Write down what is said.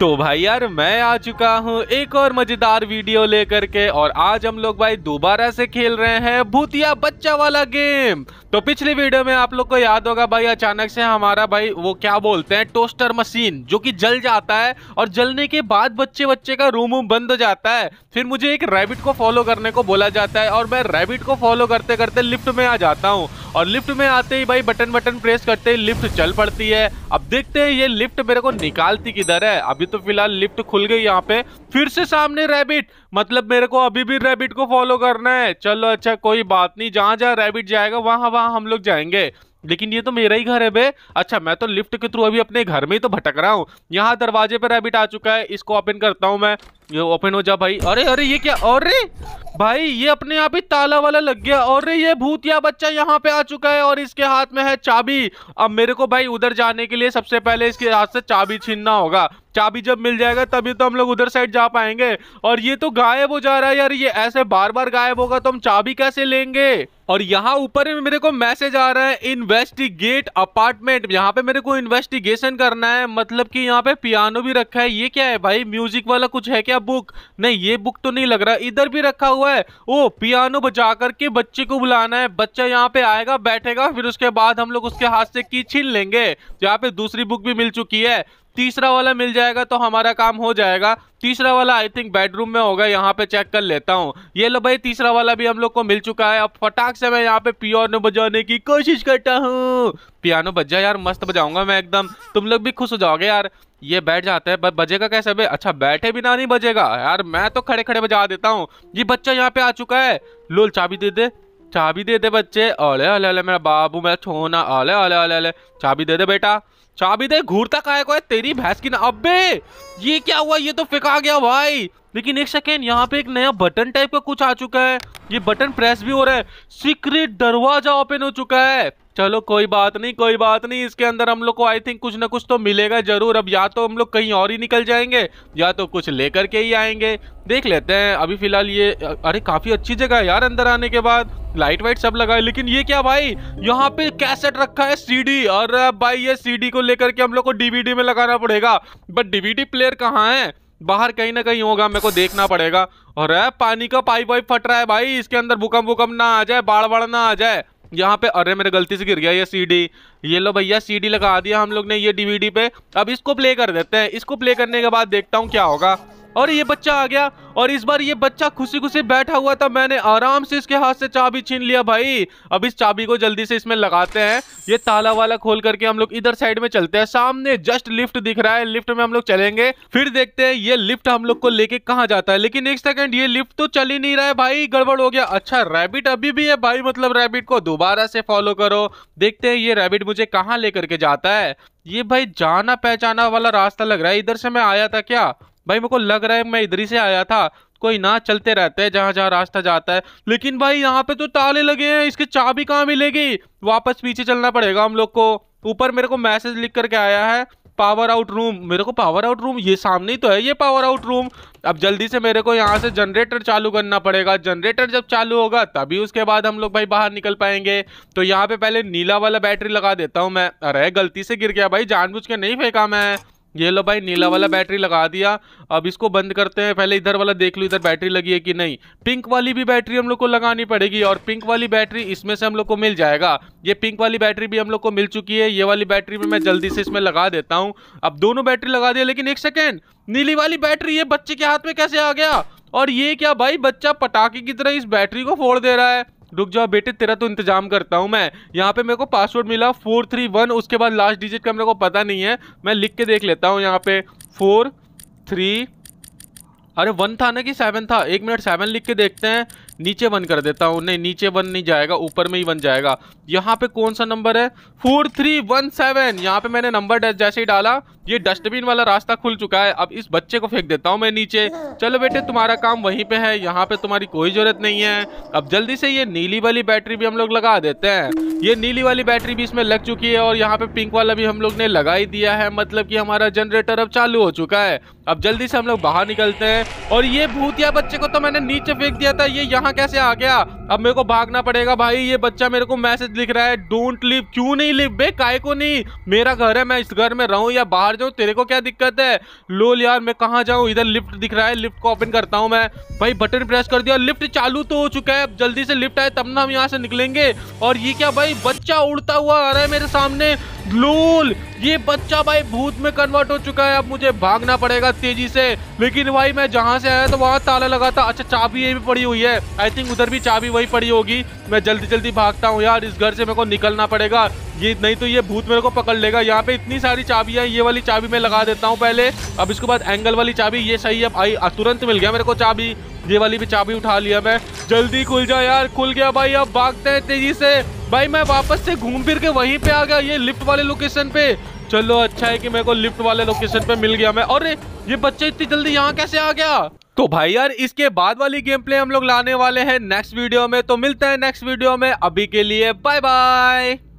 तो भाई यार मैं आ चुका हूँ एक और मजेदार वीडियो लेकर के और आज हम लोग भाई दोबारा से खेल रहे हैं भूतिया बच्चा वाला गेम तो पिछली वीडियो में आप लोग को याद होगा भाई अचानक से हमारा भाई वो क्या बोलते हैं टोस्टर मशीन जो कि जल जाता है और जलने के बाद बच्चे बच्चे का रूम वूम बंद हो जाता है फिर मुझे एक रैबिट को फॉलो करने को बोला जाता है और मैं रैबिट को फॉलो करते करते लिफ्ट में आ जाता हूँ और लिफ्ट में आते ही भाई बटन बटन प्रेस करते ही लिफ्ट चल पड़ती है अब देखते हैं ये लिफ्ट मेरे को निकालती किधर है अभी तो तो फिलहाल लिफ्ट खुल गई यहाँ पे फिर से सामने रैबिट मतलब मेरे को अभी भी रैबिट को फॉलो करना है चलो अच्छा कोई बात नहीं जहाँ जहाँ रैबिट जाएगा वहाँ वहाँ हम लोग जाएंगे लेकिन ये तो मेरा ही घर है बे अच्छा मैं तो लिफ्ट के थ्रू अभी अपने घर में ही तो भटक रहा हूँ यहाँ दरवाजे पर रैबिट आ चुका है इसको ओपन करता हूँ मैं ये ओपन हो जा भाई अरे अरे ये क्या अरे भाई ये अपने आप ही ताला वाला लग गया और ये भूतिया बच्चा यहाँ पे आ चुका है और इसके हाथ में है चाबी अब मेरे को भाई उधर जाने के लिए सबसे पहले इसके हाथ से चाबी छीनना होगा चाबी जब मिल जाएगा तभी तो हम लोग उधर साइड जा पाएंगे और ये तो गायब हो जा रहा है यार ये ऐसे बार बार गायब होगा तो हम चाबी कैसे लेंगे और यहाँ ऊपर में मेरे को मैसेज आ रहा है इन्वेस्टिगेट अपार्टमेंट यहाँ पे मेरे को इन्वेस्टिगेशन करना है मतलब कि यहाँ पे पियानो भी रखा है ये क्या है भाई म्यूजिक वाला कुछ है क्या बुक नहीं ये बुक तो नहीं लग रहा इधर भी रखा हुआ है ओ पियानो बजा करके बच्चे को बुलाना है बच्चा यहाँ पे आएगा बैठेगा फिर उसके बाद हम लोग उसके हाथ से की छीन लेंगे यहाँ पे दूसरी बुक भी मिल चुकी है तीसरा वाला मिल जाएगा तो हमारा काम हो जाएगा तीसरा वाला आई थिंक बेडरूम में होगा यहाँ पे चेक कर लेता हूँ ये लो भाई तीसरा वाला भी हम लोग को मिल चुका है अब फटाक से मैं यहाँ पे पियानो बजाने की कोशिश करता हूँ पियानो बजा यार मस्त बजाऊंगा मैं एकदम तुम लोग भी खुश हो जाओगे यार ये बैठ जाता है बजेगा कैसे भाई अच्छा बैठे बिना नहीं बजेगा यार मैं तो खड़े खड़े बजा देता हूँ ये बच्चा यहाँ पे आ चुका है लोल चाबी दे दे चाबी दे दे बच्चे अले अले अले मेरा बाबू मेरा छोना अले अले अले अले चाबी दे दे बेटा चाबी दे घूरता काय को है तेरी भैंस की ना अबे ये क्या हुआ ये तो फिका गया भाई लेकिन एक सेकेंड यहाँ पे एक नया बटन टाइप का कुछ आ चुका है ये बटन प्रेस भी हो रहा है सीक्रेट दरवाजा ओपन हो चुका है चलो कोई बात नहीं कोई बात नहीं इसके अंदर हम लोग को आई थिंक कुछ ना कुछ तो मिलेगा जरूर अब या तो हम लोग कहीं और ही निकल जाएंगे या तो कुछ लेकर के ही आएंगे देख लेते हैं अभी फिलहाल ये अरे काफ़ी अच्छी जगह है यार अंदर आने के बाद लाइट वाइट सब लगा है लेकिन ये क्या भाई यहाँ पे कैसेट रखा है सीडी और भाई ये सीडी को लेकर के हम लोग को डीवीडी में लगाना पड़ेगा बट डीवीडी प्लेयर कहाँ है बाहर कहीं ना कहीं होगा मेरे को देखना पड़ेगा और पानी का पाइप वाइप फट रहा है भाई इसके अंदर भूकंप भूकंप ना आ जाए बाढ़ बाढ़ ना आ जाए यहाँ पे अरे मेरे गलती से गिर गया ये सीडी ये लो भैया सीडी लगा दिया हम लोग ने ये डीवीडी पे अब इसको प्ले कर देते हैं इसको प्ले करने के बाद देखता हूँ क्या होगा और ये बच्चा आ गया और इस बार ये बच्चा खुशी खुशी बैठा हुआ था मैंने आराम से इसके हाथ से चाबी छीन लिया भाई अब इस चाबी को जल्दी से इसमें लगाते हैं ये ताला वाला खोल करके हम लोग इधर साइड में चलते हैं सामने जस्ट लिफ्ट दिख रहा है लिफ्ट में हम लोग चलेंगे फिर देखते हैं ये लिफ्ट हम लोग को लेके कहा जाता है लेकिन एक सेकेंड ये लिफ्ट तो चल ही नहीं रहा है भाई गड़बड़ हो गया अच्छा रैबिट अभी भी है भाई मतलब रैबिट को दोबारा से फॉलो करो देखते हैं ये रैबिट मुझे कहाँ लेकर के जाता है ये भाई जाना पहचाना वाला रास्ता लग रहा है इधर से मैं आया था क्या भाई मेरे को लग रहा है मैं इधर ही से आया था कोई ना चलते रहते हैं जहां जहां रास्ता जाता है लेकिन भाई यहाँ पे तो ताले लगे हैं इसकी चाबी कहाँ मिलेगी वापस पीछे चलना पड़ेगा हम लोग को ऊपर मेरे को मैसेज लिख करके आया है पावर आउट रूम मेरे को पावर आउट रूम ये सामने ही तो है ये पावर आउट रूम अब जल्दी से मेरे को यहाँ से जनरेटर चालू करना पड़ेगा जनरेटर जब चालू होगा तभी उसके बाद हम लोग भाई बाहर निकल पाएंगे तो यहाँ पे पहले नीला वाला बैटरी लगा देता हूँ मैं अरे गलती से गिर गया भाई जानबूझ के नहीं फेंका मैं ये लो भाई नीला वाला बैटरी लगा दिया अब इसको बंद करते हैं पहले इधर वाला देख लो इधर बैटरी लगी है कि नहीं पिंक वाली भी बैटरी हम लोग को लगानी पड़ेगी और पिंक वाली बैटरी इसमें से हम लोग को मिल जाएगा ये पिंक वाली बैटरी भी हम लोग को मिल चुकी है ये वाली बैटरी भी मैं जल्दी से इसमें लगा देता हूँ अब दोनों बैटरी लगा दिया लेकिन एक सेकेंड नीली वाली बैटरी ये बच्चे के हाथ में कैसे आ गया और ये क्या भाई बच्चा पटाखे की तरह इस बैटरी को फोड़ दे रहा है रुक जाओ बेटे तेरा तो इंतजाम करता हूँ मैं यहाँ पे मेरे को पासवर्ड मिला फोर थ्री वन उसके बाद लास्ट डिजिट का मेरे को पता नहीं है मैं लिख के देख लेता हूँ यहाँ पे फोर थ्री अरे वन था ना कि सेवन था एक मिनट सेवन लिख के देखते हैं नीचे वन कर देता हूँ नहीं नीचे वन नहीं जाएगा ऊपर में ही वन जाएगा यहाँ पे कौन सा नंबर है फोर थ्री वन सेवन यहाँ पे मैंने नंबर जैसे ही डाला ये डस्टबिन वाला रास्ता खुल चुका है अब इस बच्चे को फेंक देता हूँ मैं नीचे चलो बेटे तुम्हारा काम वहीं पे है यहाँ पे तुम्हारी कोई जरूरत नहीं है अब जल्दी से ये नीली वाली बैटरी भी हम लोग लगा देते हैं ये नीली वाली बैटरी भी इसमें लग चुकी है और यहाँ पे पिंक वाला भी हम लोग ने लगा ही दिया है मतलब की हमारा जनरेटर अब चालू हो चुका है अब जल्दी से हम लोग बाहर निकलते हैं और ये भूतिया बच्चे को तो मैंने नीचे फेंक दिया था ये यहाँ यहाँ कैसे आ गया अब मेरे को भागना पड़ेगा भाई ये बच्चा मेरे को मैसेज लिख रहा है डोंट लिव क्यों नहीं लिव बे काय को नहीं मेरा घर है मैं इस घर में रहूँ या बाहर जाऊँ तेरे को क्या दिक्कत है लोल यार मैं कहाँ जाऊँ इधर लिफ्ट दिख रहा है लिफ्ट को ओपन करता हूँ मैं भाई बटन प्रेस कर दिया लिफ्ट चालू तो हो चुका है जल्दी से लिफ्ट आए तब ना हम यहाँ से निकलेंगे और ये क्या भाई बच्चा उड़ता हुआ आ रहा है मेरे सामने लोल ये बच्चा भाई भूत में कन्वर्ट हो चुका है अब मुझे भागना पड़ेगा तेजी से लेकिन भाई मैं जहाँ से आया तो वहाँ ताला लगा था अच्छा चाबी ये भी पड़ी हुई है आई थिंक उधर भी चाबी वही पड़ी होगी मैं जल्दी जल्दी भागता हूँ यार इस घर से मेरे को निकलना पड़ेगा ये नहीं तो ये भूत मेरे को पकड़ लेगा यहाँ पे इतनी सारी चाबियाँ ये वाली चाबी मैं लगा देता हूँ पहले अब इसके बाद एंगल वाली चाबी ये सही है आई तुरंत मिल गया मेरे को चाबी ये वाली भी चाबी उठा लिया मैं जल्दी खुल जा यार खुल गया भाई अब भागते हैं तेजी से भाई मैं वापस से घूम फिर के वहीं पे आ गया ये लिफ्ट वाले लोकेशन पे चलो अच्छा है कि मेरे को लिफ्ट वाले लोकेशन पे मिल गया मैं और ये बच्चे इतनी जल्दी यहाँ कैसे आ गया तो भाई यार इसके बाद वाली गेम प्ले हम लोग लाने वाले हैं नेक्स्ट वीडियो में तो मिलते हैं नेक्स्ट वीडियो में अभी के लिए बाय बाय